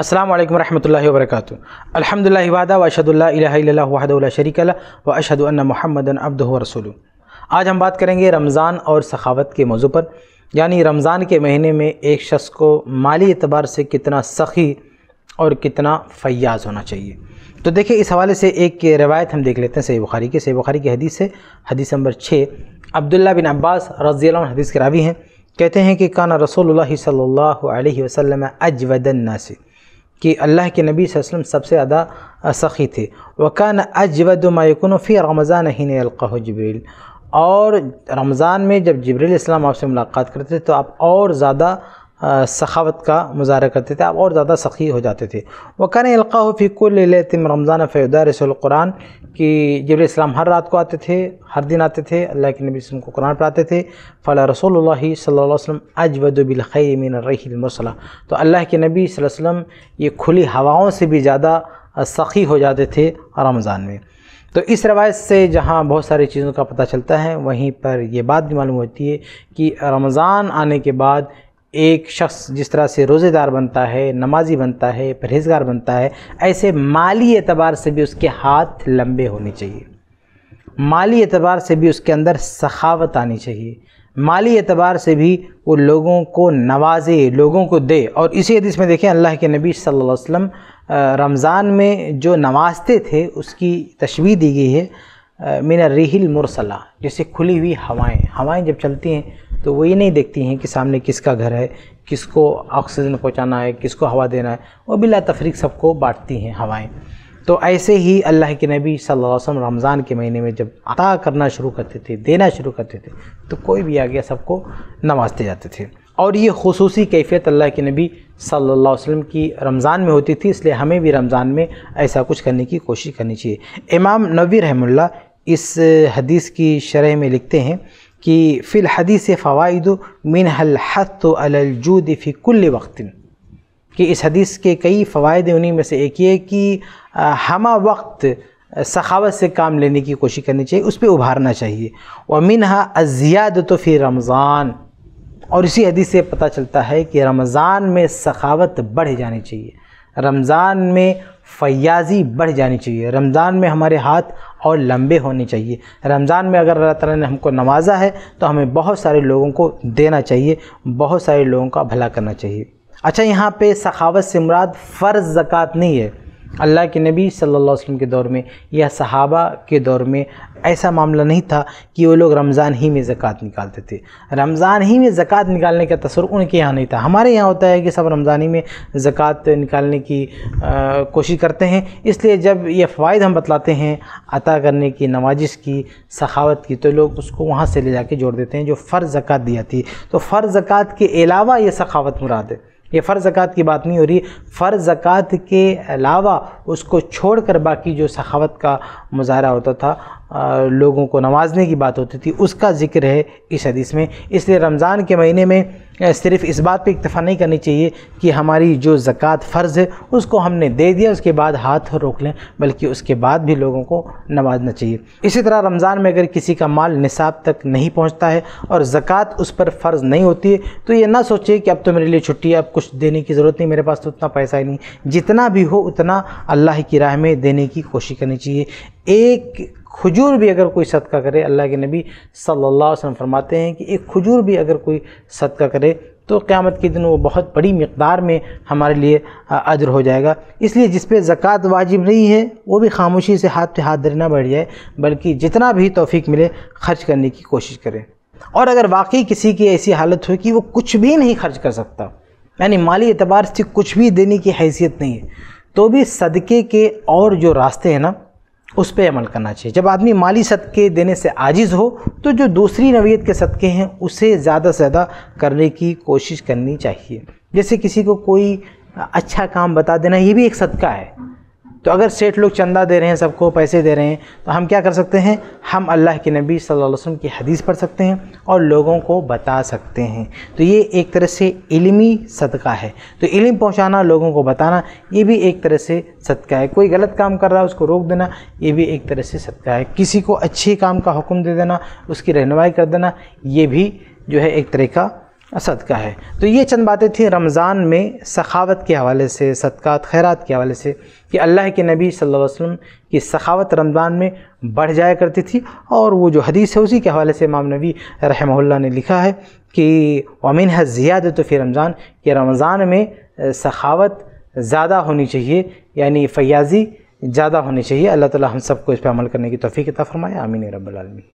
अस्सलाम वालेकुम रहमतुल्लाहि व बरकातु अल्हम्दुलिल्लाहि वादा व अशहदु ला इलाहा इल्लल्लाहु वहदहु ला शरीका ला व अशहदु अन्ना मुहम्मदन अब्दुहु व रसूलु आज हम बात करेंगे रमज़ान और सखावत के मौजू पर यानी रमज़ान के महीने में एक शख्स को माली एतबार से कितना सखी और कितना फ़याज होना चाहिए तो देखिए इस हवाले से एक रवायत हम देख लेते हैं सही बुखारी के सही बुखारी की हदीस है हदीस नंबर छः अब्दुल्ला बिन अब्बास रजी हदीस के रावी हैं कहते हैं कि काना रसोल्ला सल्ला वसलम अजवदन्ना से कि अल्लाह के नबी वसम सबसे ज़्यादा सखी थे वकान अजवद मयकुन फ़ी रमज़ान हिन अलक़ जबरील और रमज़ान में जब जबरील इस्लाम आपसे मुलाकात करते थे तो आप और ज़्यादा सखावत का मुजाहरा करते थे आप और ज़्यादा सखी हो जाते थे वकान अलक़ा फ़िकुल तम रमज़ान फ़ैदारसलकुरान कि जबल इस्लाम हर रात को आते थे हर दिन आते थे अल्लाह के नबी वसम को कुरान पढ़ाते थे फ़ला रसोल सल्लम वसम अजबदबिल ख़ैमिन तो अल्लाह के नबी वसम ये खुली हवाओं से भी ज़्यादा सखी हो जाते थे रमज़ान में तो इस रवायत से जहाँ बहुत सारी चीज़ों का पता चलता है वहीं पर यह बात भी मालूम होती है कि रमज़ान आने के बाद एक शख्स जिस तरह से रोज़ेदार बनता है नमाजी बनता है परहेजगार बनता है ऐसे माली एतबार से भी उसके हाथ लंबे होने चाहिए माली एतबार से भी उसके अंदर सखावत आनी चाहिए माली एतबार से भी वो लोगों को नवाजे लोगों को दे और इसी हदीस में देखें अल्लाह के नबी सल्लल्लाहु अलैहि वसल्लम रमज़ान में जो नवाजते थे उसकी तशवी दी गई है मीन रिहिल मुरसला जैसे खुली हुई हवाएं हवाएं जब चलती हैं तो वो ये नहीं देखती हैं कि सामने किसका घर है किसको ऑक्सीजन पहुंचाना है किसको हवा देना है वो बिला तफरीक सबको बांटती हैं हवाएं तो ऐसे ही अल्लाह के नबी सल्लल्लाहु अलैहि वसल्लम रमज़ान के महीने में जब अता करना शुरू करते थे देना शुरू करते थे तो कोई भी आ गया सबको नवाजते जाते थे और ये खसूस कैफियत अल्लाह के नबी सल्लल्लाहु अलैहि वसल्लम की रमज़ान में होती थी इसलिए हमें भी रमज़ान में ऐसा कुछ करने की कोशिश करनी चाहिए इमाम नबी रहमुल्ला इस हदीस की शरह में लिखते हैं कि फ़िल हदीस फ़वाद मिन फ़ी कुल वक्त कि इस हदीस के कई फ़वाद उन्हीं में से एक ये कि हम वक्त सखावत से काम लेने की कोशिश करनी चाहिए उस पर उभारना चाहिए व मिन अजियाद तो फिर रमज़ान और इसी हदीस से पता चलता है कि रमज़ान में सखावत बढ़ जानी चाहिए रमज़ान में फयाजी बढ़ जानी चाहिए रमज़ान में हमारे हाथ और लंबे होने चाहिए रमज़ान में अगर अल्लाह ताला ने हमको नवाजा है तो हमें बहुत सारे लोगों को देना चाहिए बहुत सारे लोगों का भला करना चाहिए अच्छा यहाँ पे सखावत से मुराद फ़र्ज़ ज़क़़त नहीं है अल्लाह के नबी सल्लल्लाहु अलैहि वसल्लम के दौर में या सहाबा के दौर में ऐसा मामला नहीं था कि वो लोग रमज़ान ही में ज़क़़त निकालते थे रमज़ान ही में ज़क़़त निकालने का तसर उनके यहाँ नहीं था हमारे यहाँ होता है कि सब रमज़ान ही में ज़क़़त निकालने की कोशिश करते हैं इसलिए जब ये फ़वाद हम बतलाते हैं अता करने की नवाजिश की सखावत की तो लोग उसको वहाँ से ले जाके जोड़ देते हैं जो फ़र्ज़ ज़क़़त दी जाती है तो फ़र्ज़ ज़क़़त के अलावा ये सखावत मुराद है ये फ़र्ज़ ज़क़़त की बात नहीं हो रही फ़र्ज़ ज़क़़त के अलावा उसको छोड़ कर बाकी जो सखावत का मुजाहरा होता था आ, लोगों को नवाजने की बात होती थी उसका ज़िक्र है इस हदीस में इसलिए रमज़ान के महीने में सिर्फ इस बात पे इतफा नहीं करनी चाहिए कि हमारी जो ज़क़़त फ़र्ज़ है उसको हमने दे दिया उसके बाद हाथ रोक लें बल्कि उसके बाद भी लोगों को नवाजना चाहिए इसी तरह रमज़ान में अगर किसी का माल निसाब तक नहीं पहुँचता है और ज़क़़त उस पर फ़र्ज़ नहीं होती है तो ये ना सोचिए कि अब तो मेरे लिए छुट्टी है अब कुछ देने की ज़रूरत नहीं मेरे पास तो उतना पैसा ही नहीं जितना भी हो उतना अल्लाह की राह में देने की कोशिश करनी चाहिए एक खजूर भी अगर कोई सदका करे अल्लाह के नबी सल्लल्लाहु अलैहि वसल्लम फरमाते हैं कि एक खजूर भी अगर कोई सदका करे करें तो क़्यामत के दिन वो बहुत बड़ी मकदार में हमारे लिए अजर हो जाएगा इसलिए जिस पे ज़क़़त वाजिब नहीं है वो भी खामोशी से हाथ पे हाथ धरना बढ़ बैठ जाए बल्कि जितना भी तोफ़ी मिले खर्च करने की कोशिश करें और अगर वाकई किसी की ऐसी हालत हो कि वो कुछ भी नहीं खर्च कर सकता यानी माली एतबार से कुछ भी देने की हैसियत नहीं है तो भी सदक़े के और जो रास्ते हैं ना उस पर अमल करना चाहिए जब आदमी माली सदक़े देने से आजिज़ हो तो जो दूसरी नवीयत के सदक़े हैं उसे ज़्यादा से ज़्यादा करने की कोशिश करनी चाहिए जैसे किसी को कोई अच्छा काम बता देना ये भी एक सदका है तो अगर सेठ लोग चंदा दे रहे हैं सबको पैसे दे रहे हैं तो हम क्या कर सकते हैं हम अल्लाह के नबी सल्लल्लाहु अलैहि वसल्लम की हदीस पढ़ सकते हैं और लोगों को बता सकते हैं तो ये एक तरह से इलमी सदका है तो इल्म पहुंचाना लोगों को बताना ये भी एक तरह से सदका है कोई गलत काम कर रहा है उसको रोक देना ये भी एक तरह से सदका है किसी को अच्छे काम का हुक्म दे देना उसकी रहनमाई कर देना ये भी जो है एक तरह का सदका है तो ये चंद बातें थी रमज़ान में सखावत के हवाले से सदक़ात खैरात के हवाले से कि अल्लाह के नबी सल्लल्लाहु अलैहि वसल्लम की सखावत रमज़ान में बढ़ जाया करती थी और वो जो हदीस है उसी के हवाले से इमाम नबी रहमल्ला ने लिखा है कि अमिन है ज़्यादा तो फिर रमज़ान कि रमज़ान में सखावत ज़्यादा होनी चाहिए यानी फ़याज़ी ज़्यादा होनी चाहिए अल्लाह ताला हम सबको इस पर अमल करने की तोफ़ी किता फ़रमाए आमीन रबालमी आलमीन